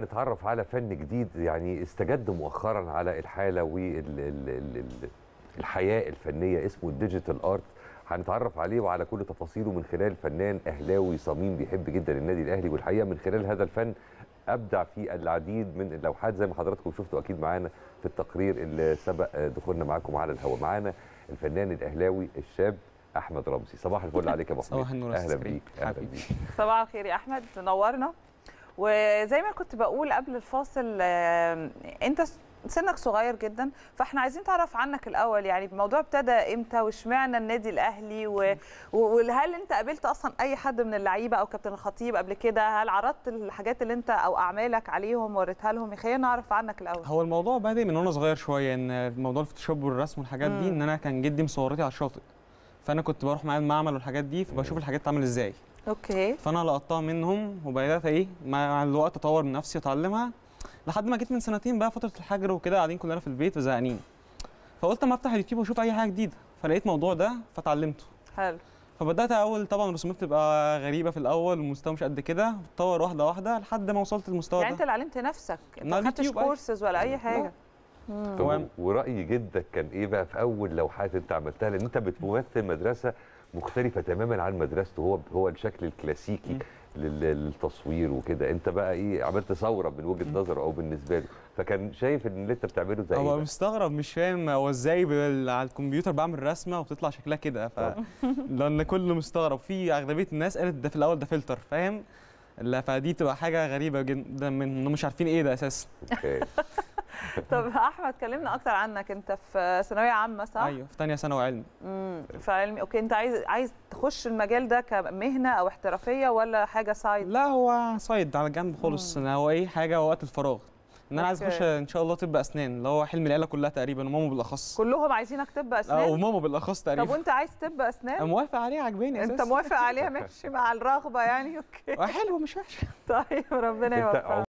نتعرف على فن جديد يعني استجد مؤخرا على الحاله والحياه الفنيه اسمه الديجيتال ارت هنتعرف عليه وعلى كل تفاصيله من خلال فنان اهلاوي صميم بيحب جدا النادي الاهلي والحقيقه من خلال هذا الفن ابدع في العديد من اللوحات زي ما حضراتكم شفتوا اكيد معانا في التقرير اللي سبق دخولنا معاكم على الهواء معانا الفنان الاهلاوي الشاب احمد رمزي صباح الفل عليك يا ابو صباح النور اهلا بيك اهلا بيك صباح الخير يا احمد نورنا وزي ما كنت بقول قبل الفاصل انت سنك صغير جدا فاحنا عايزين تعرف عنك الاول يعني الموضوع ابتدى امتى واشمعنى النادي الاهلي وهل انت قابلت اصلا اي حد من اللعيبه او كابتن الخطيب قبل كده هل عرضت الحاجات اللي انت او اعمالك عليهم وريتها لهم خلينا نعرف عنك الاول هو الموضوع بادئ من وانا صغير شويه ان موضوع الفوتوشوب والرسم والحاجات دي ان انا كان جدي مصورتي على الشاطئ فانا كنت بروح معاه المعمل والحاجات دي فبشوف الحاجات تعمل ازاي اوكي فانا لقطتها منهم وبدات ايه مع الوقت اطور من نفسي اتعلمها لحد ما جيت من سنتين بقى فتره الحجر وكده قاعدين كلنا في البيت وزهقانين فقلت اما افتح اليوتيوب واشوف اي حاجه جديده فلقيت موضوع ده فتعلمته حلو فبدات اول طبعا رسومات بتبقى غريبه في الاول ومستوى مش قد كده بتطور واحده واحده لحد ما وصلت للمستوى يعني ده يعني انت اللي علمت نفسك انت ما خدتش كورسز أيوة. ولا اي حاجه تمام وراي جدك كان ايه بقى في اول لوحات انت عملتها لان انت بتمثل مدرسه مختلفه تماما عن مدرسته هو هو الشكل الكلاسيكي للتصوير وكده انت بقى ايه عملت ثوره من وجهه نظره او بالنسبه له فكان شايف ان اللي انت بتعمله زي إيه هو مستغرب مش فاهم هو ازاي على الكمبيوتر بعمل رسمه وبتطلع شكلها كده ف آه. لان كله مستغرب في اغلبيه الناس قالت ده في الاول ده فلتر فاهم لا فدي تبقى حاجه غريبه جدا من مش عارفين ايه ده اساسا طب احمد كلمنا اكتر عنك انت في ثانويه عامه صح ايوه في ثانيه ثانوي علمي امم في علمي اوكي انت عايز عايز تخش المجال ده كمهنه او احترافيه ولا حاجه سايد لا هو سايد على جنب خالص هو اي حاجه وقت الفراغ ان انا عايز اخش ان شاء الله طب اسنان اللي هو حلم العيله كلها تقريبا وماما بالاخص كلهم عايزينك طب اسنان اه وماما بالاخص تقريبا طب وانت عايز طب اسنان موافق عليها عجباني اساسا انت موافق عليها ماشي مع الرغبه يعني اوكي آه، حلو مش وحش طيب ربنا يوفقك